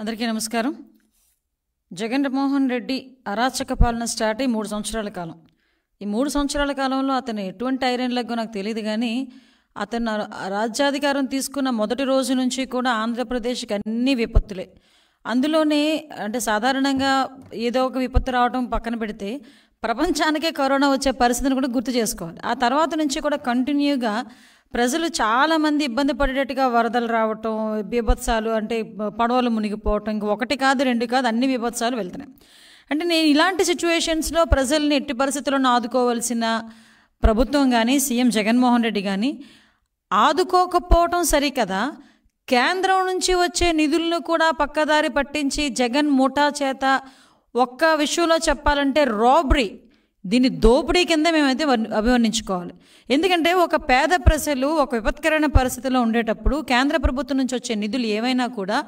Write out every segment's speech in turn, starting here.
అందరికీ నమస్కారం జగన్మోహన్ రెడ్డి అరాచక పాలన స్టార్ట్ అయ్యి మూడు సంవత్సరాల కాలం ఈ మూడు సంవత్సరాల కాలంలో అతను ఎటువంటి లెగ్గో నాకు తెలియదు కానీ అతను రాజ్యాధికారం తీసుకున్న మొదటి రోజు నుంచి కూడా ఆంధ్రప్రదేశ్కి అన్ని విపత్తులే అందులోనే అంటే సాధారణంగా ఏదో ఒక విపత్తు రావడం పక్కన పెడితే ప్రపంచానికే కరోనా వచ్చే పరిస్థితిని కూడా గుర్తు చేసుకోవాలి ఆ తర్వాత నుంచి కూడా కంటిన్యూగా ప్రజలు చాలామంది ఇబ్బంది పడేటట్టుగా వరదలు రావటం బీభత్సాలు అంటే పడవలు మునిగిపోవటం ఇంక ఒకటి కాదు రెండు కాదు అన్ని బీభత్సాలు వెళ్తున్నాయి అంటే నేను ఇలాంటి సిచ్యువేషన్స్లో ప్రజల్ని ఎట్టి పరిస్థితుల్లో ఆదుకోవాల్సిన ప్రభుత్వం కానీ సీఎం జగన్మోహన్ రెడ్డి కానీ ఆదుకోకపోవటం సరికదా కేంద్రం నుంచి వచ్చే నిధులను కూడా పక్కదారి పట్టించి జగన్ ముఠా చేత ఒక్క విషయంలో చెప్పాలంటే రాబ్రీ దీన్ని దోపిడీ కింద మేమైతే అభివర్ణించుకోవాలి ఎందుకంటే ఒక పేద ప్రజలు ఒక విపత్కరమైన పరిస్థితిలో ఉండేటప్పుడు కేంద్ర ప్రభుత్వం నుంచి వచ్చే నిధులు ఏవైనా కూడా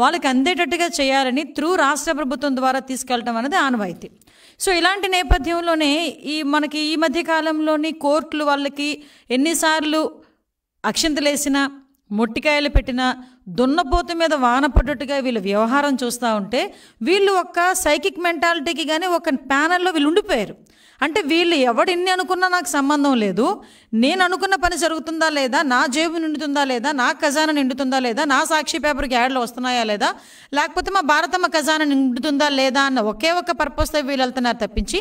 వాళ్ళకి అందేటట్టుగా చేయాలని త్రూ రాష్ట్ర ప్రభుత్వం ద్వారా తీసుకెళ్ళటం అనేది ఆనవాయితీ సో ఇలాంటి నేపథ్యంలోనే ఈ మనకి ఈ మధ్య కాలంలోని కోర్టులు వాళ్ళకి ఎన్నిసార్లు అక్షింతలేసినా మొట్టికాయలు పెట్టినా దున్నపోత మీద వాన పడ్డట్టుగా వీళ్ళ వ్యవహారం చూస్తూ ఉంటే వీళ్ళు ఒక సైకిక్ మెంటాలిటీకి కానీ ఒక ప్యానల్లో వీళ్ళు ఉండిపోయారు అంటే వీళ్ళు ఎవడిన్ని అనుకున్నా నాకు సంబంధం లేదు నేను అనుకున్న పని జరుగుతుందా లేదా నా జేబు నిండుతుందా లేదా నా ఖజానా నిండుతుందా లేదా నా సాక్షి పేపర్కి యాడ్లు వస్తున్నాయా లేదా లేకపోతే మా భారతమ్మ ఖజానా నిండుతుందా లేదా అన్న ఒకే ఒక పర్పస్తో వీళ్ళు వెళ్తున్నారు తప్పించి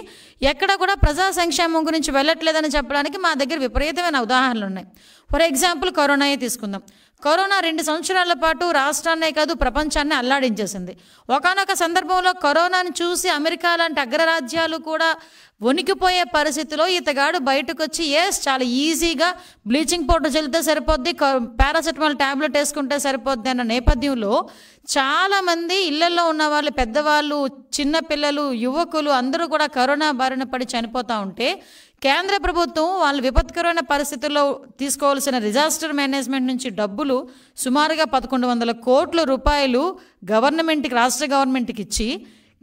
ఎక్కడ కూడా ప్రజా సంక్షేమం గురించి వెళ్ళట్లేదని చెప్పడానికి మా దగ్గర విపరీతమైన ఉదాహరణలు ఉన్నాయి ఫర్ ఎగ్జాంపుల్ కరోనాయే తీసుకుందాం కరోనా రెండు సంవత్సరాల పాటు రాష్ట్రాన్నే కాదు ప్రపంచాన్ని అల్లాడించేసింది ఒకనొక సందర్భంలో కరోనాను చూసి అమెరికా లాంటి అగ్రరాజ్యాలు కూడా వణికిపోయే పరిస్థితిలో ఇతగాడు బయటకు వచ్చి ఎస్ చాలా ఈజీగా బ్లీచింగ్ పౌడర్ చల్లితే సరిపోద్ది పారాసెటమాల్ ట్యాబ్లెట్ వేసుకుంటే సరిపోద్ది అన్న నేపథ్యంలో చాలామంది ఇళ్లలో ఉన్న వాళ్ళు పెద్దవాళ్ళు చిన్నపిల్లలు యువకులు అందరూ కూడా కరోనా బారిన పడి చనిపోతూ ఉంటే కేంద్ర ప్రభుత్వం వాళ్ళు విపత్కరమైన పరిస్థితుల్లో తీసుకోవాల్సిన డిజాస్టర్ మేనేజ్మెంట్ నుంచి డబ్బులు సుమారుగా పదకొండు వందల కోట్ల రూపాయలు గవర్నమెంట్కి రాష్ట్ర గవర్నమెంట్కి ఇచ్చి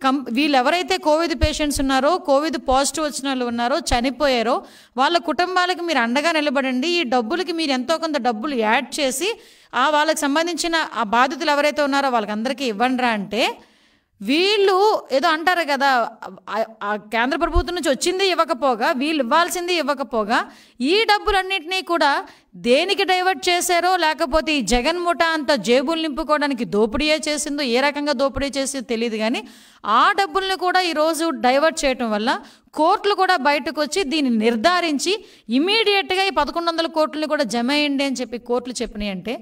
కం వీళ్ళు ఎవరైతే కోవిడ్ పేషెంట్స్ ఉన్నారో కోవిడ్ పాజిటివ్ వచ్చిన వాళ్ళు ఉన్నారో చనిపోయారో వాళ్ళ కుటుంబాలకు మీరు అండగా నిలబడండి ఈ డబ్బులకి మీరు ఎంతో కొంత డబ్బులు యాడ్ చేసి ఆ వాళ్ళకి సంబంధించిన ఆ బాధితులు ఎవరైతే ఉన్నారో వాళ్ళకి అందరికీ ఇవ్వండిరా అంటే వీళ్ళు ఏదో అంటారు కదా ఆ కేంద్ర ప్రభుత్వం నుంచి వచ్చింది ఇవ్వకపోగా వీళ్ళు ఇవ్వాల్సింది ఇవ్వకపోగా ఈ డబ్బులన్నింటినీ కూడా దేనికి డైవర్ట్ చేశారో లేకపోతే ఈ జగన్ ముఠా అంత జేబులు నింపుకోవడానికి దోపిడీయే చేసిందో ఏ రకంగా దోపిడీ చేసిందో తెలియదు కానీ ఆ డబ్బుల్ని కూడా ఈరోజు డైవర్ట్ చేయటం వల్ల కోర్టులు కూడా బయటకు వచ్చి దీన్ని నిర్ధారించి ఇమీడియట్గా ఈ పదకొండు వందల కోట్లని కూడా జమ అయ్యండి అని చెప్పి కోర్టులు చెప్పినాయి అంటే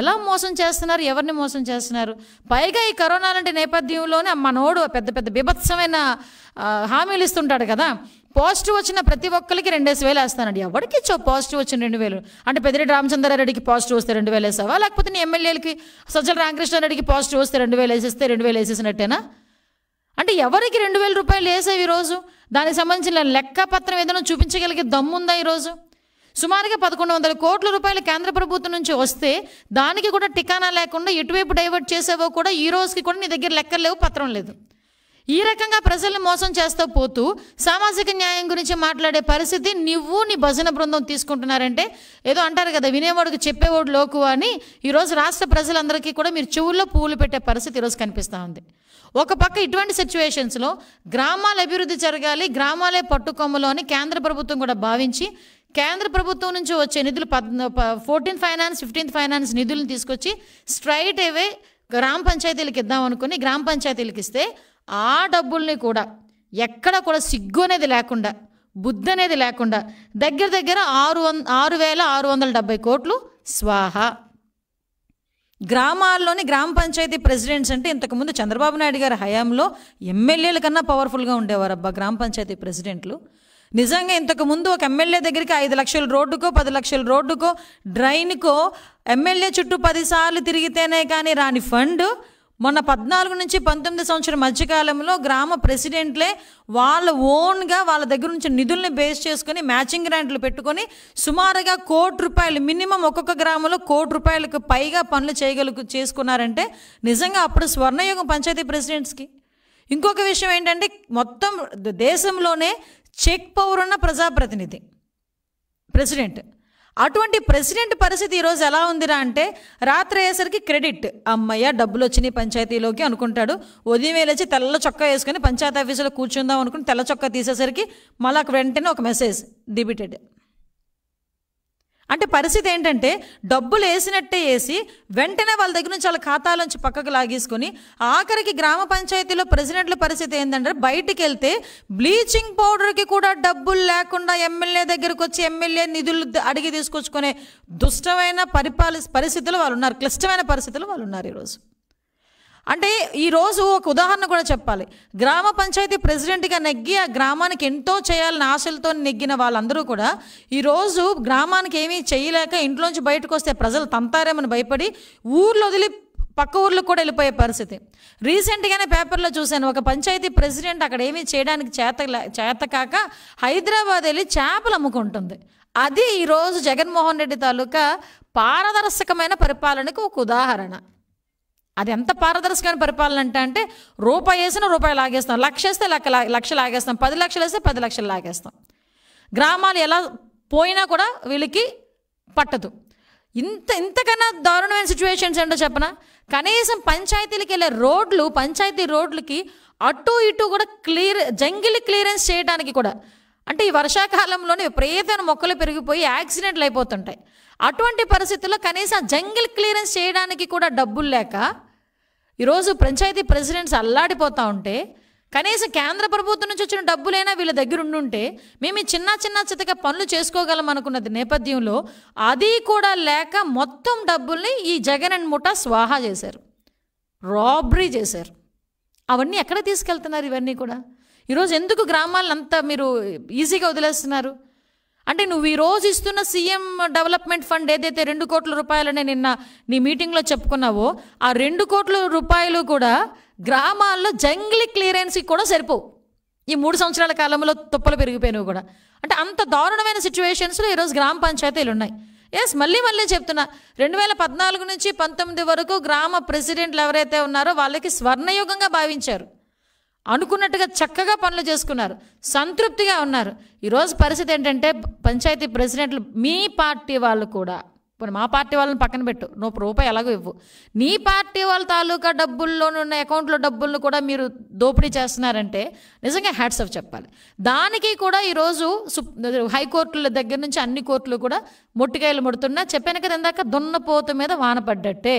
ఎలా మోసం చేస్తున్నారు ఎవరిని మోసం చేస్తున్నారు పైగా ఈ కరోనా లాంటి నేపథ్యంలోనే మనోడు పెద్ద పెద్ద బీభత్సమైన హామీలు ఇస్తుంటాడు కదా పాజిటివ్ వచ్చిన ప్రతి ఒక్కరికి రెండేసి వేలు వేస్తానండి ఎవరికి ఇచ్చావు పాజిటివ్ వచ్చిన రెండు వేలు అంటే పెద్దిరెడ్డి రామచంద్రారెడ్డికి పాజిటివ్ వస్తే రెండు వేలు వేసావా లేకపోతే నీ ఎమ్మెల్యేలకి సజ్జల రామకృష్ణారెడ్డికి పాజిటివ్ వస్తే రెండు వేలు వేసేస్తే రెండు వేలు వేసేసినట్టేనా అంటే ఎవరికి రెండు వేల రూపాయలు వేసావు ఈరోజు దానికి సంబంధించిన లెక్కపత్రం ఏదైనా చూపించగలిగే దమ్ముందా ఈరోజు సుమారుగా పదకొండు వందల కోట్ల రూపాయలు కేంద్ర ప్రభుత్వం నుంచి వస్తే దానికి కూడా టికానా లేకుండా ఎటువైపు డైవర్ట్ చేసావో కూడా ఈ రోజుకి కూడా నీ దగ్గర లెక్కలు లేవు పత్రం లేదు ఈ రకంగా ప్రజల్ని మోసం చేస్తూ పోతూ సామాజిక న్యాయం గురించి మాట్లాడే పరిస్థితి నువ్వు నీ భజన బృందం తీసుకుంటున్నారంటే ఏదో అంటారు కదా వినేవాడికి చెప్పేవాడు లోకు అని ఈరోజు రాష్ట్ర ప్రజలందరికీ కూడా మీరు చెవుల్లో పువ్వులు పెట్టే పరిస్థితి ఈరోజు కనిపిస్తూ ఉంది ఒక పక్క ఇటువంటి సిచ్యువేషన్స్లో గ్రామాల అభివృద్ధి జరగాలి గ్రామాలే పట్టుకొమ్మలు అని కేంద్ర ప్రభుత్వం కూడా భావించి కేంద్ర ప్రభుత్వం నుంచి వచ్చే నిధులు పద్ ఫోర్టీన్త్ ఫైనాన్స్ ఫిఫ్టీన్త్ ఫైనాన్స్ నిధులను తీసుకొచ్చి స్ట్రైట్ అవే గ్రామ పంచాయతీలకు ఇద్దాం అనుకుని గ్రామ పంచాయతీలకు ఇస్తే ఆ డబ్బుల్ని కూడా ఎక్కడ కూడా సిగ్గు అనేది లేకుండా బుద్ధి అనేది లేకుండా దగ్గర దగ్గర ఆరు వం ఆరు వేల ఆరు వందల డెబ్బై కోట్లు స్వాహ గ్రామాల్లోని గ్రామ పంచాయతీ ప్రెసిడెంట్స్ అంటే ఇంతకుముందు చంద్రబాబు నాయుడు గారి హయాంలో ఎమ్మెల్యేల కన్నా పవర్ఫుల్గా ఉండేవారు అబ్బా గ్రామ పంచాయతీ ప్రెసిడెంట్లు నిజంగా ఇంతకుముందు ఒక ఎమ్మెల్యే దగ్గరికి ఐదు లక్షల రోడ్డుకో పది లక్షల రోడ్డుకో డ్రైన్కో ఎమ్మెల్యే చుట్టూ పదిసార్లు తిరిగితేనే కానీ రాని ఫండ్ మొన్న పద్నాలుగు నుంచి పంతొమ్మిది సంవత్సరం మధ్యకాలంలో గ్రామ ప్రెసిడెంట్లే వాళ్ళ ఓన్గా వాళ్ళ దగ్గర నుంచి నిధుల్ని బేస్ చేసుకొని మ్యాచింగ్ గ్రాంట్లు పెట్టుకొని సుమారుగా కోటి రూపాయలు మినిమం ఒక్కొక్క గ్రామంలో కోటి రూపాయలకు పైగా పనులు చేయగలుగు చేసుకున్నారంటే నిజంగా అప్పుడు స్వర్ణయుగం పంచాయతీ ప్రెసిడెంట్స్కి ఇంకొక విషయం ఏంటంటే మొత్తం దేశంలోనే చెక్ పౌరున్న ప్రజాప్రతినిధి ప్రెసిడెంట్ అటువంటి ప్రెసిడెంట్ పరిస్థితి ఈరోజు ఎలా ఉందిరా అంటే రాత్రి అయ్యేసరికి క్రెడిట్ అమ్మయ్య డబ్బులు వచ్చినాయి పంచాయతీలోకి అనుకుంటాడు ఉదయం వేలొచ్చి తెల్ల చొక్కా వేసుకొని పంచాయతీ ఆఫీసులో కూర్చుందాం అనుకుని తెల్ల చొక్కా తీసేసరికి మళ్ళీ వెంటనే ఒక మెసేజ్ డిబిటెడ్ అంటే పరిస్థితి ఏంటంటే డబ్బులు వేసినట్టే వేసి వెంటనే వాళ్ళ దగ్గర నుంచి వాళ్ళ ఖాతాలోంచి పక్కకు లాగేసుకొని ఆఖరికి గ్రామ పంచాయతీలో ప్రెసిడెంట్ల పరిస్థితి ఏంటంటే బయటికి వెళ్తే బ్లీచింగ్ పౌడర్కి కూడా డబ్బులు లేకుండా ఎమ్మెల్యే దగ్గరకు వచ్చి ఎమ్మెల్యే నిధులు అడిగి తీసుకొచ్చుకునే దుష్టమైన పరిపాలి పరిస్థితులు వాళ్ళు ఉన్నారు క్లిష్టమైన పరిస్థితులు వాళ్ళు ఉన్నారు ఈరోజు అంటే ఈరోజు ఒక ఉదాహరణ కూడా చెప్పాలి గ్రామ పంచాయతీ ప్రెసిడెంట్గా నెగ్గి ఆ గ్రామానికి ఎంతో చేయాలని ఆశలతో నెగ్గిన వాళ్ళందరూ కూడా ఈరోజు గ్రామానికి ఏమీ చేయలేక ఇంట్లోంచి బయటకు వస్తే ప్రజలు తంతారేమని భయపడి ఊర్లో వదిలి పక్క ఊర్లకు కూడా వెళ్ళిపోయే పరిస్థితి రీసెంట్గానే పేపర్లో చూశాను ఒక పంచాయతీ ప్రెసిడెంట్ అక్కడ ఏమీ చేయడానికి చేత చేత కాక హైదరాబాద్ వెళ్ళి చేపలు అమ్ముకుంటుంది అది ఈరోజు జగన్మోహన్ రెడ్డి తాలూకా పారదర్శకమైన పరిపాలనకు ఒక ఉదాహరణ అది ఎంత పారదర్శకమైన పరిపాలన అంటే అంటే రూపాయి వేసిన రూపాయి లాగేస్తాం లక్ష వేస్తే లక్ష లక్ష లాగేస్తాం పది లక్షలు వేస్తే పది లక్షలు లాగేస్తాం గ్రామాలు ఎలా పోయినా కూడా వీళ్ళకి పట్టదు ఇంత ఇంతకన్నా దారుణమైన సిచ్యువేషన్స్ ఏంటో చెప్పన కనీసం పంచాయతీలకు వెళ్ళే రోడ్లు పంచాయతీ రోడ్లకి అటు ఇటు కూడా క్లియర్ జంగిల్ క్లియరెన్స్ చేయడానికి కూడా అంటే ఈ వర్షాకాలంలోనే విపరీతమైన మొక్కలు పెరిగిపోయి యాక్సిడెంట్లు అయిపోతుంటాయి అటువంటి పరిస్థితుల్లో కనీసం జంగిల్ క్లియరెన్స్ చేయడానికి కూడా డబ్బులు లేక ఈరోజు పంచాయతీ ప్రెసిడెంట్స్ అల్లాడిపోతూ ఉంటే కనీసం కేంద్ర ప్రభుత్వం నుంచి వచ్చిన డబ్బులైనా వీళ్ళ దగ్గర ఉండుంటే మేము చిన్న చిన్న చితగా పనులు చేసుకోగలం అనుకున్నది నేపథ్యంలో అది కూడా లేక మొత్తం డబ్బుల్ని ఈ జగన్ అండ్ ముఠా స్వాహా చేశారు రాబరీ చేశారు అవన్నీ ఎక్కడ తీసుకెళ్తున్నారు ఇవన్నీ కూడా ఈరోజు ఎందుకు గ్రామాలను అంత మీరు ఈజీగా వదిలేస్తున్నారు అంటే నువ్వు ఈ రోజు ఇస్తున్న సీఎం డెవలప్మెంట్ ఫండ్ ఏదైతే రెండు కోట్ల రూపాయలనే నిన్న నీ మీటింగ్లో చెప్పుకున్నావో ఆ రెండు కోట్ల రూపాయలు కూడా గ్రామాల్లో జంగ్లీ క్లియరెన్స్కి కూడా సరిపోవు ఈ మూడు సంవత్సరాల కాలంలో తుప్పలు పెరిగిపోయినవి కూడా అంటే అంత దారుణమైన సిచ్యువేషన్స్లో ఈరోజు గ్రామ పంచాయతీలు ఉన్నాయి ఎస్ మళ్ళీ మళ్ళీ చెప్తున్నా రెండు వేల పద్నాలుగు నుంచి పంతొమ్మిది వరకు గ్రామ ప్రెసిడెంట్లు ఎవరైతే ఉన్నారో వాళ్ళకి స్వర్ణయుగంగా భావించారు అనుకున్నట్టుగా చక్కగా పనులు చేసుకున్నారు సంతృప్తిగా ఉన్నారు ఈరోజు పరిస్థితి ఏంటంటే పంచాయతీ ప్రెసిడెంట్లు మీ పార్టీ వాళ్ళు కూడా ఇప్పుడు మా పార్టీ వాళ్ళని పక్కన పెట్టు నువ్వు రూపాయి ఎలాగో ఇవ్వు నీ పార్టీ వాళ్ళ తాలూకా డబ్బుల్లోనున్న అకౌంట్లో డబ్బులను కూడా మీరు దోపిడీ చేస్తున్నారంటే నిజంగా హ్యాట్స్ ఆఫ్ చెప్పాలి దానికి కూడా ఈరోజు హైకోర్టుల దగ్గర నుంచి అన్ని కోర్టులు కూడా మొట్టికాయలు ముడుతున్నా చెప్పాను కదా ఇందాక దున్నపోతు మీద వానపడ్డట్టే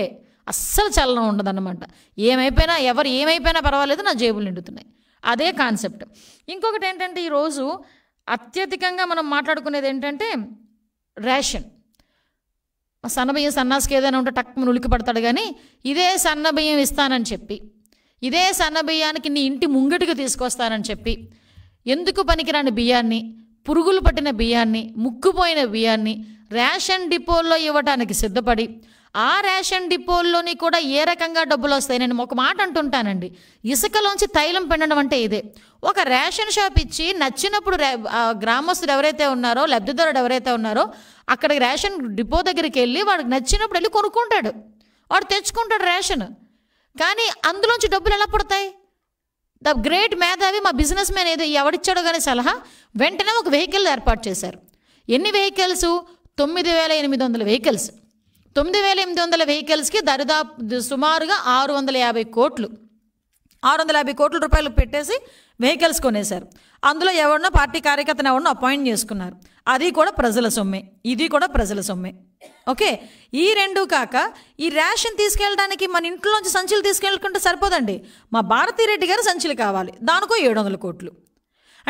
అస్సలు చలనం అన్నమాట ఏమైపోయినా ఎవరు ఏమైపోయినా పర్వాలేదు నా జేబులు నిండుతున్నాయి అదే కాన్సెప్ట్ ఇంకొకటి ఏంటంటే ఈరోజు అత్యధికంగా మనం మాట్లాడుకునేది ఏంటంటే రేషన్ సన్నబియ్యం సన్నాస్కి ఏదైనా ఉంటే టక్ నులికి పడతాడు కానీ ఇదే సన్నబియ్యం ఇస్తానని చెప్పి ఇదే సన్నబియ్యానికి నీ ఇంటి ముంగిటికి తీసుకొస్తానని చెప్పి ఎందుకు పనికిరాని బియ్యాన్ని పురుగులు పట్టిన బియ్యాన్ని ముక్కుపోయిన బియ్యాన్ని రేషన్ డిపోల్లో ఇవ్వటానికి సిద్ధపడి ఆ రేషన్ డిపోల్లోని కూడా ఏ రకంగా డబ్బులు వస్తాయి నేను ఒక మాట అంటుంటానండి ఇసుకలోంచి తైలం పిండడం అంటే ఇదే ఒక రేషన్ షాప్ ఇచ్చి నచ్చినప్పుడు గ్రామస్తులు ఎవరైతే ఉన్నారో లబ్ధిదారుడు ఎవరైతే ఉన్నారో అక్కడికి రేషన్ డిపో దగ్గరికి వెళ్ళి వాడికి నచ్చినప్పుడు వెళ్ళి కొనుక్కుంటాడు వాడు తెచ్చుకుంటాడు రేషన్ కానీ అందులోంచి డబ్బులు ఎలా పడతాయి ద గ్రేట్ మేధావి మా బిజినెస్ మ్యాన్ ఏదో ఎవడిచ్చాడో కానీ సలహా వెంటనే ఒక వెహికల్ ఏర్పాటు చేశారు ఎన్ని వెహికల్స్ తొమ్మిది వేల ఎనిమిది వందల వెహికల్స్ తొమ్మిది వేల ఎనిమిది వందల వెహికల్స్కి దరిదాపు సుమారుగా ఆరు వందల యాభై కోట్లు ఆరు వందల యాభై కోట్ల రూపాయలు పెట్టేసి వెహికల్స్ కొనేశారు అందులో ఎవరినో పార్టీ కార్యకర్తను ఎవరినో అపాయింట్ చేసుకున్నారు అది కూడా ప్రజల సొమ్మే ఇది కూడా ప్రజల సొమ్మే ఓకే ఈ రెండు కాక ఈ రేషన్ తీసుకెళ్ళడానికి మన ఇంట్లోంచి సంచులు తీసుకెళ్ళకుంటే సరిపోదండి మా భారతీరెడ్డి గారు సంచులు కావాలి దానికో ఏడు వందల కోట్లు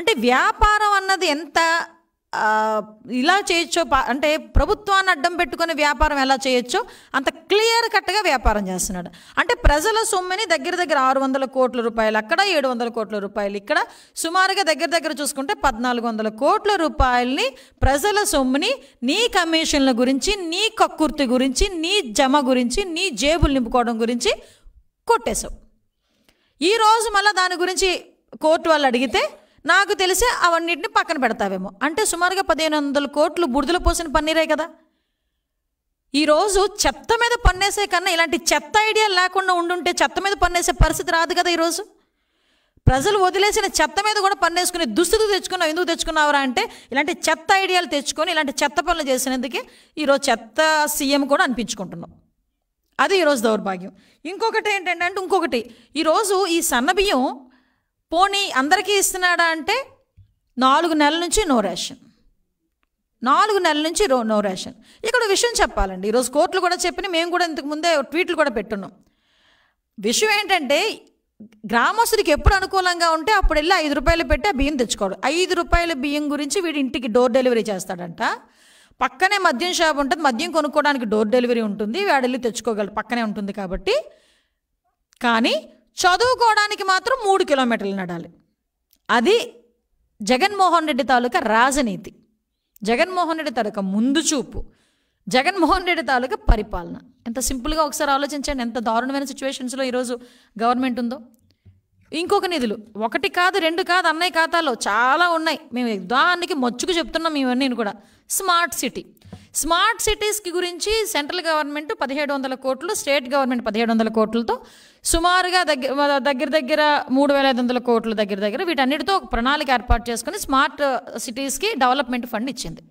అంటే వ్యాపారం అన్నది ఎంత ఇలా చేయొచ్చో అంటే ప్రభుత్వాన్ని అడ్డం పెట్టుకుని వ్యాపారం ఎలా చేయొచ్చో అంత క్లియర్ కట్గా వ్యాపారం చేస్తున్నాడు అంటే ప్రజల సొమ్ముని దగ్గర దగ్గర ఆరు వందల కోట్ల రూపాయలు అక్కడ ఏడు వందల కోట్ల రూపాయలు ఇక్కడ సుమారుగా దగ్గర దగ్గర చూసుకుంటే పద్నాలుగు వందల కోట్ల రూపాయలని ప్రజల సొమ్ముని నీ కమిషన్ల గురించి నీ కక్కుర్తి గురించి నీ జమ గురించి నీ జేబులు నింపుకోవడం గురించి కొట్టేశావు ఈరోజు మళ్ళీ దాని గురించి కోర్టు వాళ్ళు అడిగితే నాకు తెలిసి అవన్నిటిని పక్కన పెడతావేమో అంటే సుమారుగా పదిహేను వందల కోట్లు బుడిదలు పోసిన పన్నీరే కదా ఈరోజు చెత్త మీద పన్నేసే కన్నా ఇలాంటి చెత్త ఐడియా లేకుండా ఉండుంటే చెత్త మీద పన్నేసే పరిస్థితి రాదు కదా ఈరోజు ప్రజలు వదిలేసిన చెత్త మీద కూడా పన్నేసుకుని దుస్థితి తెచ్చుకున్నావు ఎందుకు తెచ్చుకున్నావురా అంటే ఇలాంటి చెత్త ఐడియాలు తెచ్చుకొని ఇలాంటి చెత్త పనులు చేసినందుకే ఈరోజు చెత్త సీఎం కూడా అనిపించుకుంటున్నాం అది ఈరోజు దౌర్భాగ్యం ఇంకొకటి ఏంటంటే ఇంకొకటి ఈరోజు ఈ సన్నబియ్యం పోనీ అందరికీ ఇస్తున్నాడా అంటే నాలుగు నెలల నుంచి నో రేషన్ నాలుగు నెలల నుంచి రో నో రేషన్ ఇక్కడ విషయం చెప్పాలండి ఈరోజు కోర్టులు కూడా చెప్పిన మేము కూడా ఇంతకు ముందే ట్వీట్లు కూడా పెట్టున్నాం విషయం ఏంటంటే గ్రామస్తుడికి ఎప్పుడు అనుకూలంగా ఉంటే అప్పుడు వెళ్ళి ఐదు రూపాయలు పెట్టి ఆ బియ్యం తెచ్చుకోడు ఐదు రూపాయల బియ్యం గురించి వీడి ఇంటికి డోర్ డెలివరీ చేస్తాడంట పక్కనే మద్యం షాప్ ఉంటుంది మద్యం కొనుక్కోవడానికి డోర్ డెలివరీ ఉంటుంది వాడు వెళ్ళి తెచ్చుకోగలడు పక్కనే ఉంటుంది కాబట్టి కానీ చదువుకోవడానికి మాత్రం మూడు కిలోమీటర్లు నడాలి అది జగన్మోహన్ రెడ్డి తాలూకా రాజనీతి జగన్మోహన్ రెడ్డి తాలూకా ముందు చూపు జగన్మోహన్ రెడ్డి తాలూకా పరిపాలన ఎంత సింపుల్గా ఒకసారి ఆలోచించండి ఎంత దారుణమైన సిచ్యువేషన్స్లో ఈరోజు గవర్నమెంట్ ఉందో ఇంకొక నిధులు ఒకటి కాదు రెండు కాదు అన్నయ్య ఖాతాలో చాలా ఉన్నాయి మేము దానికి మచ్చుకు చెప్తున్నాం ఇవన్నీ కూడా స్మార్ట్ సిటీ స్మార్ట్ సిటీస్కి గురించి సెంట్రల్ గవర్నమెంట్ పదిహేడు వందల కోట్లు స్టేట్ గవర్నమెంట్ పదిహేడు వందల కోట్లతో సుమారుగా దగ్గర దగ్గర దగ్గర మూడు వేల ఐదు వందల కోట్లు దగ్గర దగ్గర వీటన్నిటితో ఒక ప్రణాళిక ఏర్పాటు చేసుకుని స్మార్ట్ సిటీస్కి డెవలప్మెంట్ ఫండ్ ఇచ్చింది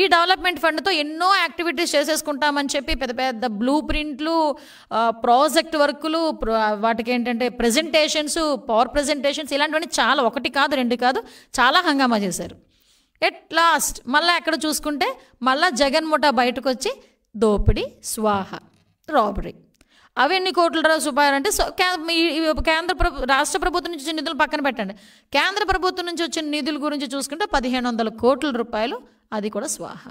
ఈ డెవలప్మెంట్ ఫండ్తో ఎన్నో యాక్టివిటీస్ చేసేసుకుంటామని చెప్పి పెద్ద పెద్ద బ్లూ ప్రింట్లు ప్రాజెక్ట్ వర్కులు వాటికి ఏంటంటే ప్రజెంటేషన్స్ పవర్ ప్రజెంటేషన్స్ ఇలాంటివన్నీ చాలా ఒకటి కాదు రెండు కాదు చాలా హంగామా చేశారు ఎట్ లాస్ట్ మళ్ళీ ఎక్కడ చూసుకుంటే మళ్ళీ జగన్ ముఠా బయటకు వచ్చి దోపిడీ స్వాహ రాబరీ అవి ఎన్ని కోట్ల రా అంటే కేంద్ర ప్రభు రాష్ట్ర ప్రభుత్వం నుంచి వచ్చిన నిధులు పక్కన పెట్టండి కేంద్ర ప్రభుత్వం నుంచి వచ్చిన నిధుల గురించి చూసుకుంటే పదిహేను వందల కోట్ల రూపాయలు అది కూడా స్వాహ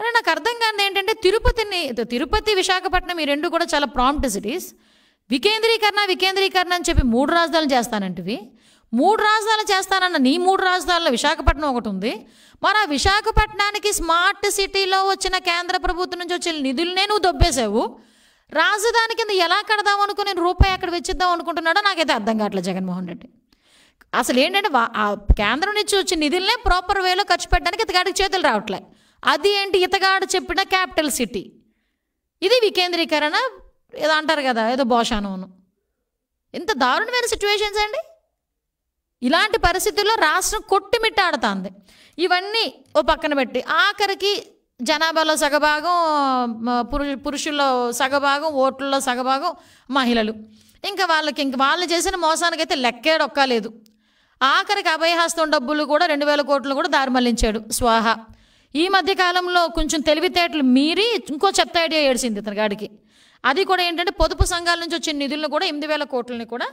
అంటే నాకు అర్థం కాదు ఏంటంటే తిరుపతిని తిరుపతి విశాఖపట్నం ఈ రెండు కూడా చాలా ప్రాంప్ట్ సిటీస్ వికేంద్రీకరణ వికేంద్రీకరణ అని చెప్పి మూడు రాజధానులు చేస్తానంటివి మూడు రాజధానులు చేస్తానన్న నీ మూడు రాజధానుల విశాఖపట్నం ఒకటి ఉంది మరి ఆ విశాఖపట్నానికి స్మార్ట్ సిటీలో వచ్చిన కేంద్ర ప్రభుత్వం నుంచి వచ్చిన నిధులనే నువ్వు దొబ్బేశావు రాజధాని కింద ఎలా కడదాం అనుకుని రూపాయి అక్కడ వెచ్చిద్దాం అనుకుంటున్నాడో నాకైతే అర్థం కావట్లేదు జగన్మోహన్ రెడ్డి అసలు ఏంటంటే ఆ కేంద్రం నుంచి వచ్చిన నిధులనే ప్రాపర్ వేలో ఖర్చు పెట్టడానికి ఇతగాడికి చేతులు రావట్లే అది ఏంటి ఇతగాడు చెప్పిన క్యాపిటల్ సిటీ ఇది వికేంద్రీకరణ ఏదో అంటారు కదా ఏదో భాషానోను ఇంత దారుణమైన సిచ్యువేషన్స్ అండి ఇలాంటి పరిస్థితుల్లో రాష్ట్రం కొట్టిమిట్టాడుతుంది ఇవన్నీ ఓ పక్కన పెట్టి ఆఖరికి జనాభాలో సగభాగం పురు పురుషుల్లో సగభాగం ఓట్లలో సగభాగం మహిళలు ఇంకా వాళ్ళకి ఇంక వాళ్ళు చేసిన మోసానికైతే లెక్కేడొక్క లేదు ఆఖరికి అభయహస్తం డబ్బులు కూడా రెండు వేల కోట్లు కూడా దారిమళ్లించాడు స్వాహ ఈ మధ్యకాలంలో కొంచెం తెలివితేటలు మీరి ఇంకో చెత్త ఐడియా ఏడిసింది ఇతని గాడికి అది కూడా ఏంటంటే పొదుపు సంఘాల నుంచి వచ్చిన నిధులను కూడా ఎనిమిది వేల కోట్లని కూడా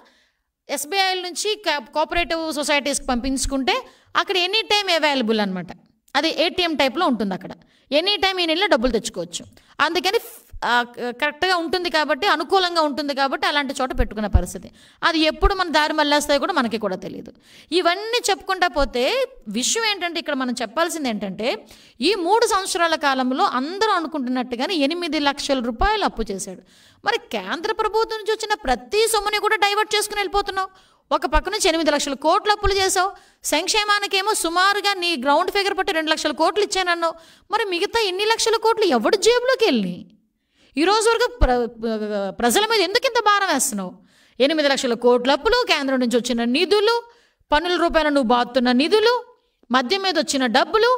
ఎస్బీఐ నుంచి కోఆపరేటివ్ సొసైటీస్కి పంపించుకుంటే అక్కడ ఎనీ టైం అవైలబుల్ అనమాట అది ఏటీఎం టైప్లో ఉంటుంది అక్కడ ఎనీ టైం ఈ నెలలో డబ్బులు తెచ్చుకోవచ్చు అందుకని కరెక్ట్గా ఉంటుంది కాబట్టి అనుకూలంగా ఉంటుంది కాబట్టి అలాంటి చోట పెట్టుకున్న పరిస్థితి అది ఎప్పుడు మన దారి మళ్ళేస్తాయో కూడా మనకి కూడా తెలియదు ఇవన్నీ చెప్పుకుంటా పోతే విషయం ఏంటంటే ఇక్కడ మనం చెప్పాల్సింది ఏంటంటే ఈ మూడు సంవత్సరాల కాలంలో అందరూ అనుకుంటున్నట్టుగానే ఎనిమిది లక్షల రూపాయలు అప్పు చేశాడు మరి కేంద్ర ప్రభుత్వం నుంచి వచ్చిన ప్రతి సొమ్ముని కూడా డైవర్ట్ చేసుకుని వెళ్ళిపోతున్నావు ఒక పక్క నుంచి ఎనిమిది లక్షల కోట్లు అప్పులు చేసావు సంక్షేమానికేమో సుమారుగా నీ గ్రౌండ్ ఫిగర్ పట్టి రెండు లక్షల కోట్లు ఇచ్చానన్నావు మరి మిగతా ఎన్ని లక్షల కోట్లు ఎవడు జేబులోకి వెళ్ళినాయి ఈరోజు వరకు ప్ర ప్రజల మీద ఎందుకు ఇంత భారం వేస్తున్నావు ఎనిమిది లక్షల కోట్ల అప్పులు కేంద్రం నుంచి వచ్చిన నిధులు పన్నుల రూపాయల నువ్వు బాతున్న నిధులు మద్యం మీద వచ్చిన డబ్బులు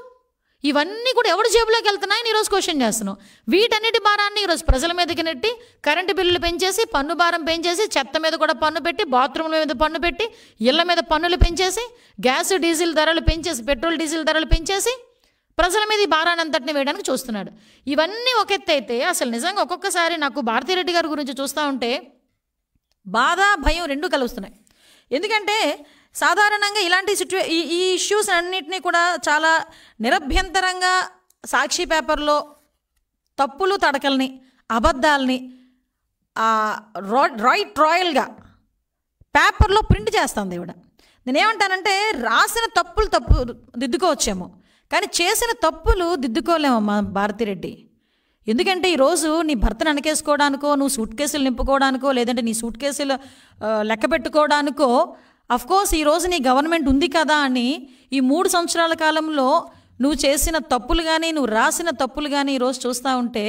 ఇవన్నీ కూడా ఎవరి జేబులోకి వెళ్తున్నాయని ఈరోజు క్వశ్చన్ చేస్తున్నావు వీటన్నిటి భారాన్ని ఈరోజు ప్రజల మీదకి నెట్టి కరెంటు బిల్లులు పెంచేసి పన్ను భారం పెంచేసి చెత్త మీద కూడా పన్ను పెట్టి బాత్రూమ్ల మీద పన్ను పెట్టి ఇళ్ల మీద పన్నులు పెంచేసి గ్యాస్ డీజిల్ ధరలు పెంచేసి పెట్రోల్ డీజిల్ ధరలు పెంచేసి ప్రజల మీద ఈ భారానంతటిని వేయడానికి చూస్తున్నాడు ఇవన్నీ ఒక ఎత్తు అయితే అసలు నిజంగా ఒక్కొక్కసారి నాకు భారతీరెడ్డి గారి గురించి చూస్తూ ఉంటే బాధ భయం రెండూ కలుస్తున్నాయి ఎందుకంటే సాధారణంగా ఇలాంటి సిచ్యువే ఈ ఈ ఇష్యూస్ అన్నింటినీ కూడా చాలా నిరభ్యంతరంగా సాక్షి పేపర్లో తప్పులు తడకల్ని అబద్ధాలని రైట్ రాయల్గా పేపర్లో ప్రింట్ చేస్తుంది ఇవిడ నేనేమంటానంటే రాసిన తప్పులు తప్పు దిద్దుకోవచ్చేమో కానీ చేసిన తప్పులు దిద్దుకోలేమమ్మా భారతిరెడ్డి ఎందుకంటే ఈరోజు నీ భర్తను అనకేసుకోవడానికో నువ్వు సూట్ కేసులు నింపుకోవడానికో లేదంటే నీ సూట్ కేసులు లెక్క పెట్టుకోవడానికో అఫ్కోర్స్ ఈరోజు నీ గవర్నమెంట్ ఉంది కదా అని ఈ మూడు సంవత్సరాల కాలంలో నువ్వు చేసిన తప్పులు కానీ నువ్వు రాసిన తప్పులు కానీ ఈరోజు చూస్తూ ఉంటే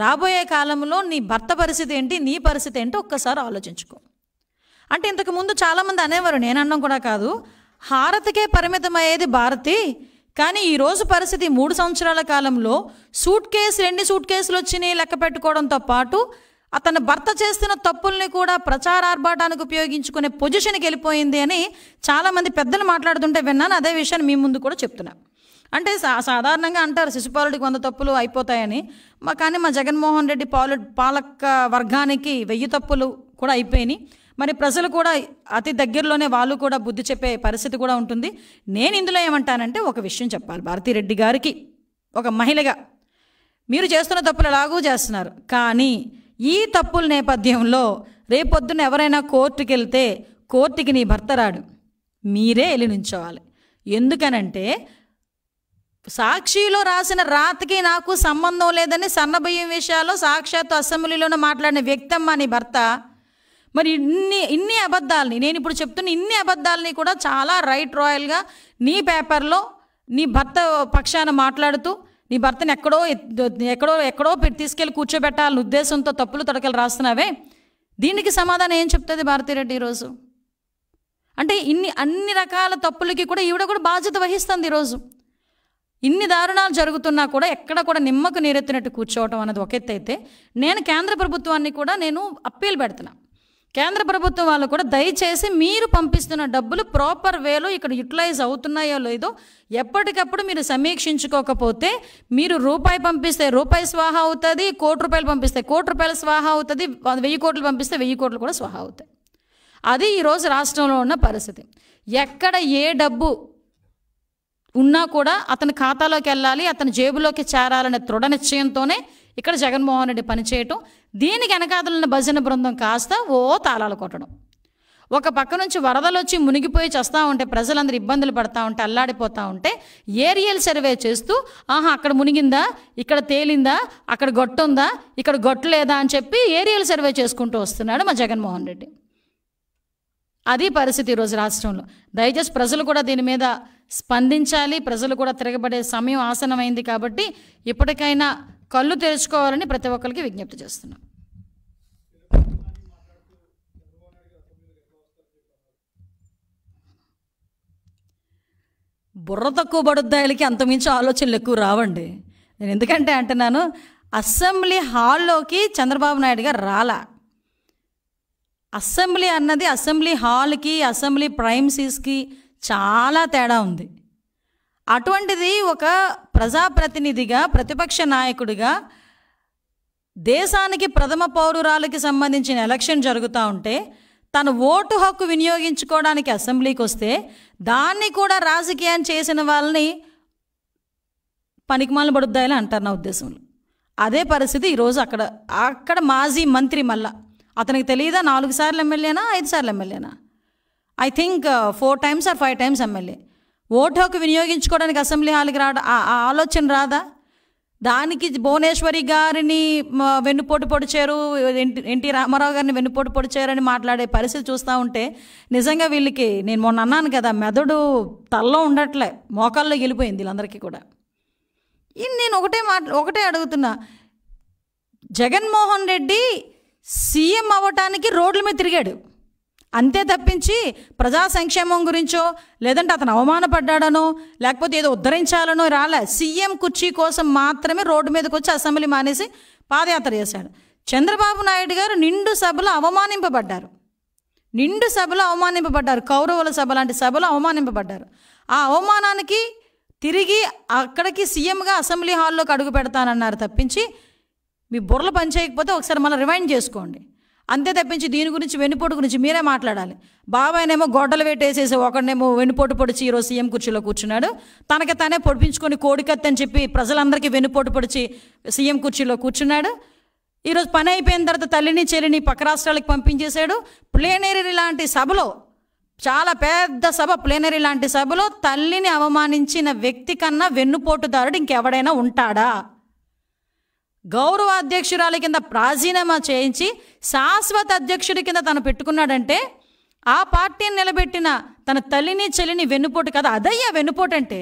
రాబోయే కాలంలో నీ భర్త పరిస్థితి ఏంటి నీ పరిస్థితి ఏంటి ఒక్కసారి ఆలోచించుకో అంటే ఇంతకుముందు చాలామంది అనేవారు నేను అన్నం కూడా కాదు హారతికే పరిమితమయ్యేది భారతి కానీ ఈరోజు పరిస్థితి మూడు సంవత్సరాల కాలంలో సూట్ కేసు రెండు సూట్ కేసులు వచ్చినాయి లెక్క పెట్టుకోవడంతో పాటు అతను భర్త చేస్తున్న తప్పుల్ని కూడా ప్రచారార్భాటానికి ఉపయోగించుకునే పొజిషన్కి వెళ్ళిపోయింది అని చాలామంది పెద్దలు మాట్లాడుతుంటే విన్నాను అదే విషయాన్ని మీ ముందు కూడా చెప్తున్నా అంటే సాధారణంగా అంటారు శిశుపాలుడికి వంద తప్పులు అయిపోతాయని మా కానీ మా జగన్మోహన్ రెడ్డి పాలు పాలక వర్గానికి వెయ్యి తప్పులు కూడా అయిపోయినాయి మరి ప్రజలు కూడా అతి దగ్గరలోనే వాళ్ళు కూడా బుద్ధి చెప్పే పరిస్థితి కూడా ఉంటుంది నేను ఇందులో ఏమంటానంటే ఒక విషయం చెప్పాలి భారతిరెడ్డి గారికి ఒక మహిళగా మీరు చేస్తున్న తప్పులు ఎలాగూ చేస్తున్నారు కానీ ఈ తప్పుల నేపథ్యంలో రేపొద్దున ఎవరైనా కోర్టుకి వెళ్తే కోర్టుకి నీ భర్త రాడు మీరే వెళ్ళి నుంచోవాలి ఎందుకనంటే సాక్షిలో రాసిన రాతకి నాకు సంబంధం లేదని సన్నబియ్యం విషయాల్లో సాక్షాత్ అసెంబ్లీలోనే మాట్లాడిన వ్యక్తమ్మ నీ భర్త మరి ఇన్ని ఇన్ని అబద్ధాలని నేను ఇప్పుడు చెప్తున్న ఇన్ని అబద్ధాలని కూడా చాలా రైట్ రాయల్గా నీ పేపర్లో నీ భర్త పక్షాన మాట్లాడుతూ నీ భర్తను ఎక్కడో ఎక్కడో ఎక్కడో తీసుకెళ్ళి కూర్చోబెట్టాలని ఉద్దేశంతో తప్పులు తడకలు రాస్తున్నావే దీనికి సమాధానం ఏం చెప్తుంది భారతిరెడ్డి ఈరోజు అంటే ఇన్ని అన్ని రకాల తప్పులకి కూడా ఈవిడ కూడా బాధ్యత వహిస్తుంది ఈరోజు ఇన్ని దారుణాలు జరుగుతున్నా కూడా ఎక్కడ కూడా నిమ్మకు నీరెత్తినట్టు కూర్చోవటం అనేది ఒక అయితే నేను కేంద్ర ప్రభుత్వాన్ని కూడా నేను అప్పీల్ పెడుతున్నాను కేంద్ర ప్రభుత్వం వాళ్ళు కూడా దయచేసి మీరు పంపిస్తున్న డబ్బులు ప్రాపర్ వేలో ఇక్కడ యూటిలైజ్ అవుతున్నాయో లేదో ఎప్పటికప్పుడు మీరు సమీక్షించుకోకపోతే మీరు రూపాయి పంపిస్తే రూపాయి స్వాహా అవుతుంది కోటి రూపాయలు పంపిస్తే కోటి రూపాయలు స్వాహా అవుతుంది వెయ్యి కోట్లు పంపిస్తే వెయ్యి కోట్లు కూడా స్వాహా అవుతాయి అది ఈరోజు రాష్ట్రంలో ఉన్న పరిస్థితి ఎక్కడ ఏ డబ్బు ఉన్నా కూడా అతని ఖాతాలోకి వెళ్ళాలి అతని జేబులోకి చేరాలనే దృఢ నిశ్చయంతోనే ఇక్కడ జగన్మోహన్ రెడ్డి పనిచేయటం దీనికి వెనకాదలున్న భజన బృందం కాస్త ఓ తాళాలు కొట్టడం ఒక పక్క నుంచి వరదలు వచ్చి మునిగిపోయి చేస్తూ ఉంటే ప్రజలందరూ ఇబ్బందులు పడతా ఉంటే అల్లాడిపోతూ ఉంటే ఏరియల్ సర్వే చేస్తూ ఆహా అక్కడ మునిగిందా ఇక్కడ తేలిందా అక్కడ గొట్టుందా ఇక్కడ గొట్టు లేదా అని చెప్పి ఏరియల్ సర్వే చేసుకుంటూ వస్తున్నాడు మా జగన్మోహన్ రెడ్డి అది పరిస్థితి ఈరోజు రాష్ట్రంలో దయచేసి ప్రజలు కూడా దీని మీద స్పందించాలి ప్రజలు కూడా తిరగబడే సమయం ఆసనమైంది కాబట్టి ఇప్పటికైనా కళ్ళు తెరుచుకోవాలని ప్రతి ఒక్కరికి విజ్ఞప్తి చేస్తున్నాం బుర్ర తక్కువ బడుద్దాయిలకి అంతమించి ఆలోచనలు ఎక్కువ రావండి నేను ఎందుకంటే అంటున్నాను అసెంబ్లీ హాల్లోకి చంద్రబాబు నాయుడు గారు రాలా అసెంబ్లీ అన్నది అసెంబ్లీ హాల్కి అసెంబ్లీ ప్రైమ్సీస్కి చాలా తేడా ఉంది అటువంటిది ఒక ప్రజాప్రతినిధిగా ప్రతిపక్ష నాయకుడిగా దేశానికి ప్రథమ పౌరురాలకి సంబంధించిన ఎలక్షన్ జరుగుతూ ఉంటే తన ఓటు హక్కు వినియోగించుకోవడానికి అసెంబ్లీకి వస్తే దాన్ని కూడా రాజకీయం చేసిన వాళ్ళని పనికిమాలను పడుద్దాయని అంటారు నా ఉద్దేశంలో అదే పరిస్థితి ఈరోజు అక్కడ అక్కడ మాజీ మంత్రి మళ్ళా అతనికి తెలియదా నాలుగు సార్లు ఎమ్మెల్యేనా ఐదు సార్లు ఎమ్మెల్యేనా I think four times or five times MLA ఓటోకు వినియోగించుకోవడానికి అసెంబ్లీ హాల్కి రావడం ఆలోచన రాదా దానికి భువనేశ్వరి గారిని వెన్నుపోటు పొడిచారు ఎన్టీ రామారావు గారిని వెన్నుపోటు పొడిచారని మాట్లాడే పరిస్థితి చూస్తూ ఉంటే నిజంగా వీళ్ళకి నేను మొన్న అన్నాను కదా మెదడు తల్లో ఉండట్లే మోకాల్లో వెళ్ళిపోయింది వీళ్ళందరికీ కూడా నేను ఒకటే మాట ఒకటే అడుగుతున్నా జగన్మోహన్ రెడ్డి సీఎం అవ్వటానికి రోడ్ల మీద తిరిగాడు అంతే తప్పించి ప్రజా సంక్షేమం గురించో లేదంటే అతను అవమానపడ్డాడనో లేకపోతే ఏదో ఉద్ధరించాలనో రాలే సీఎం కుర్చీ కోసం మాత్రమే రోడ్డు మీదకి వచ్చి అసెంబ్లీ మానేసి పాదయాత్ర చేశాడు చంద్రబాబు నాయుడు గారు నిండు సభలు అవమానింపబడ్డారు నిండు సభలు అవమానింపబడ్డారు కౌరవుల సభ లాంటి సభలు అవమానింపబడ్డారు ఆ అవమానానికి తిరిగి అక్కడికి సీఎంగా అసెంబ్లీ హాల్లోకి అడుగు పెడతానన్నారు తప్పించి మీ బుర్రలు పనిచేయకపోతే ఒకసారి మళ్ళీ రిమైండ్ చేసుకోండి అంతే తప్పించి దీని గురించి వెన్నుపోటు గురించి మీరే మాట్లాడాలి బాబాయనేమో గొడ్డలు వేటేసేసి ఒకడినేమో వెన్నుపోటు పొడిచి ఈరోజు సీఎం కుర్చీలో కూర్చున్నాడు తనకి తనే పొడిపించుకొని కోడికత్తని అని చెప్పి ప్రజలందరికీ వెన్నుపోటు పొడిచి సీఎం కుర్చీలో కూర్చున్నాడు ఈరోజు పని అయిపోయిన తర్వాత తల్లిని చెల్లిని పక్క రాష్ట్రాలకు పంపించేశాడు ప్లేనేరీ లాంటి సభలో చాలా పెద్ద సభ ప్లేనరీ లాంటి సభలో తల్లిని అవమానించిన వ్యక్తి కన్నా వెన్నుపోటుదారుడు ఇంకెవడైనా ఉంటాడా గౌరవ అధ్యక్షురాలి కింద ప్రాజీనామా చేయించి శాశ్వత అధ్యక్షుడి కింద తను పెట్టుకున్నాడంటే ఆ పార్టీని నిలబెట్టిన తన తల్లిని చెల్లిని వెన్నుపోటు కదా అదయ్యా వెన్నుపోటు అంటే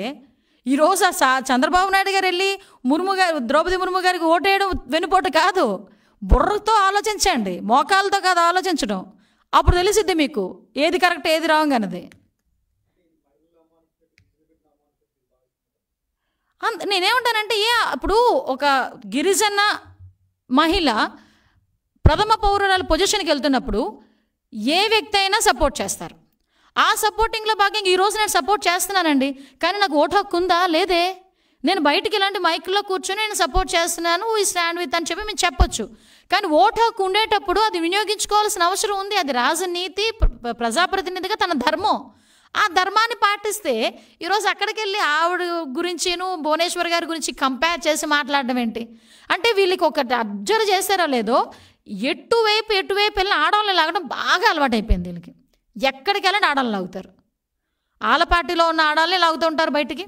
ఈరోజు ఆ చంద్రబాబు నాయుడు గారు వెళ్ళి ముర్ము గారు ద్రౌపది ముర్ము గారికి ఓటేయడం వెన్నుపోటు కాదు బుర్రతో ఆలోచించండి మోకాలతో కాదు ఆలోచించడం అప్పుడు తెలిసిద్ది మీకు ఏది కరెక్ట్ ఏది రాంగ్ అన్నది అంత నేనేమంటానంటే ఏ అప్పుడు ఒక గిరిజన మహిళ ప్రథమ పౌరురాలు పొజిషన్కి వెళ్తున్నప్పుడు ఏ వ్యక్తి అయినా సపోర్ట్ చేస్తారు ఆ సపోర్టింగ్లో భాగంగా ఈరోజు నేను సపోర్ట్ చేస్తున్నానండి కానీ నాకు ఓటు హక్కు ఉందా లేదే నేను బయటికి ఇలాంటి మైక్లో కూర్చొని నేను సపోర్ట్ చేస్తున్నాను ఈ స్టాండ్ విత్ అని చెప్పి మేము చెప్పొచ్చు కానీ ఓటు హక్కు ఉండేటప్పుడు అది వినియోగించుకోవాల్సిన అవసరం ఉంది అది రాజనీతి ప్రజాప్రతినిధిగా తన ధర్మం ఆ ధర్మాన్ని పాటిస్తే ఈరోజు అక్కడికి వెళ్ళి ఆవిడ గురించిను భువనేశ్వర్ గారి గురించి కంపేర్ చేసి మాట్లాడడం ఏంటి అంటే వీళ్ళకి ఒకటి అబ్జర్వ్ చేశారో లేదో ఎటువైపు ఎటువైపు వెళ్ళిన ఆడవాళ్ళని లాగడం బాగా అలవాటైపోయింది వీళ్ళకి ఎక్కడికి వెళ్ళిన ఆడవాళ్ళని లాగుతారు ఆలపాటిలో ఉన్న ఆడాలని లాగుతూ ఉంటారు బయటికి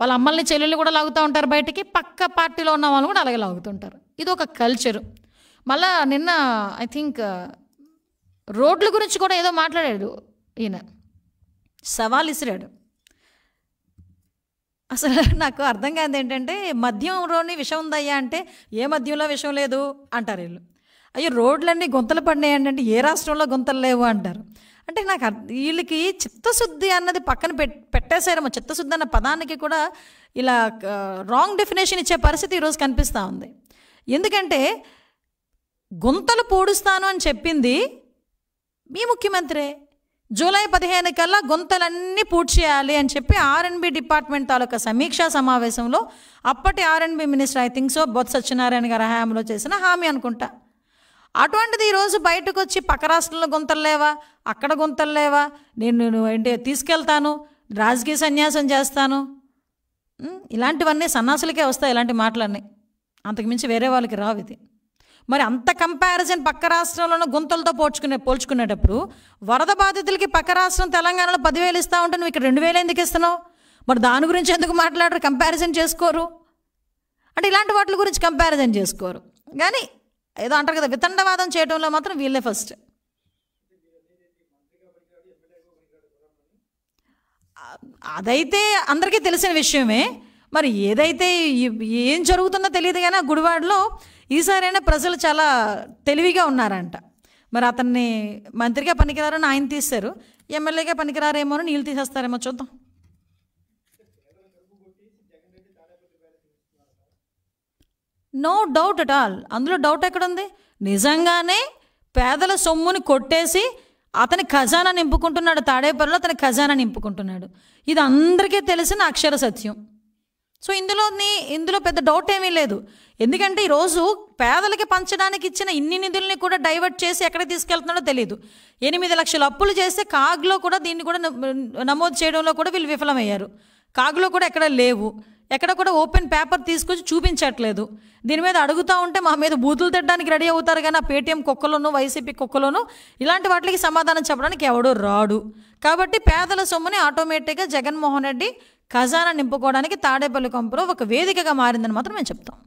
వాళ్ళ అమ్మల్ని చెల్లెళ్ళు కూడా లాగుతూ ఉంటారు బయటికి పక్క పార్టీలో ఉన్న వాళ్ళు కూడా అలాగే లాగుతుంటారు ఇది ఒక కల్చరు మళ్ళా నిన్న ఐ థింక్ రోడ్ల గురించి కూడా ఏదో మాట్లాడాడు ఈయన సవాల్ ఇసిరాడు అసలు నాకు అర్థం కాదు ఏంటంటే మద్యంలోని విషం ఉందయ్యా అంటే ఏ మద్యంలో విషం లేదు అంటారు వీళ్ళు అయ్యో రోడ్లన్నీ గుంతలు పడినాయండి అంటే ఏ రాష్ట్రంలో గుంతలు లేవు అంటారు అంటే నాకు వీళ్ళకి చిత్తశుద్ధి అన్నది పక్కన పెట్ పెట్టేశారేమో చిత్తశుద్ధి అన్న పదానికి కూడా ఇలా రాంగ్ డెఫినేషన్ ఇచ్చే పరిస్థితి ఈరోజు కనిపిస్తూ ఉంది ఎందుకంటే గుంతలు పూడుస్తాను అని చెప్పింది మీ ముఖ్యమంత్రే జూలై పదిహేను కల్లా గుంతలన్నీ పూర్తి చేయాలి అని చెప్పి ఆర్ఎన్బి డిపార్ట్మెంట్ తాలూకా సమీక్షా సమావేశంలో అప్పటి RNB minister I think so Botsa Satyanarayana గారి హయాంలో చేసిన హామీ అనుకుంటా అటువంటిది ఈరోజు బయటకు వచ్చి పక్క రాష్ట్రంలో గుంతలు లేవా అక్కడ గుంతలు లేవా నేను నేను ఏంటి తీసుకెళ్తాను రాజకీయ సన్యాసం చేస్తాను ఇలాంటివన్నీ సన్నాసులకే వస్తాయి ఇలాంటి మాటలన్నీ అంతకుమించి వేరే వాళ్ళకి రావు ఇది మరి అంత కంపారిజన్ పక్క రాష్ట్రంలో ఉన్న గుంతలతో పోల్చుకునే పోల్చుకునేటప్పుడు వరద బాధితులకి పక్క రాష్ట్రం తెలంగాణలో పదివేలు ఇస్తా ఉంటే నువ్వు ఇక్కడ రెండు వేలు ఎందుకు ఇస్తున్నావు మరి దాని గురించి ఎందుకు మాట్లాడరు కంపారిజన్ చేసుకోరు అంటే ఇలాంటి వాటి గురించి కంపారిజన్ చేసుకోరు కానీ ఏదో అంటారు కదా వితండవాదం చేయడంలో మాత్రం వీళ్ళే ఫస్ట్ అదైతే అందరికీ తెలిసిన విషయమే మరి ఏదైతే ఏం జరుగుతుందో తెలియదు కానీ ఆ గుడివాడలో ఈసారైనా ప్రజలు చాలా తెలివిగా ఉన్నారంట మరి అతన్ని మంత్రిగా పనికిరారని ఆయన తీశారు ఎమ్మెల్యేగా పనికిరారేమో అని నీళ్ళు తీసేస్తారేమో చూద్దాం నో డౌట్ అట్ ఆల్ అందులో డౌట్ ఎక్కడుంది నిజంగానే పేదల సొమ్ముని కొట్టేసి అతని ఖజానా నింపుకుంటున్నాడు తాడేపల్లిలో అతని ఖజానా నింపుకుంటున్నాడు ఇది అందరికీ తెలిసిన అక్షర సత్యం సో ఇందులోని ఇందులో పెద్ద డౌట్ ఏమీ లేదు ఎందుకంటే ఈరోజు పేదలకి పంచడానికి ఇచ్చిన ఇన్ని నిధుల్ని కూడా డైవర్ట్ చేసి ఎక్కడ తీసుకెళ్తున్నాడో తెలియదు ఎనిమిది లక్షల అప్పులు చేస్తే కాగ్లో కూడా దీన్ని కూడా నమోదు చేయడంలో కూడా వీళ్ళు విఫలమయ్యారు కాగ్లో కూడా ఎక్కడ లేవు ఎక్కడ కూడా ఓపెన్ పేపర్ తీసుకొచ్చి చూపించట్లేదు దీని మీద అడుగుతూ ఉంటే మా మీద బూతులు తిట్టడానికి రెడీ అవుతారు కానీ ఆ పేటీఎం కుక్కలోను వైసీపీ కుక్కలోను ఇలాంటి వాటికి సమాధానం చెప్పడానికి ఎవడో రాడు కాబట్టి పేదల సొమ్ముని ఆటోమేటిక్గా జగన్మోహన్ రెడ్డి ఖజానా నింపుకోవడానికి తాడేపల్లి కొంపలో ఒక వేదికగా మారిందని మాత్రం మేము చెప్తాం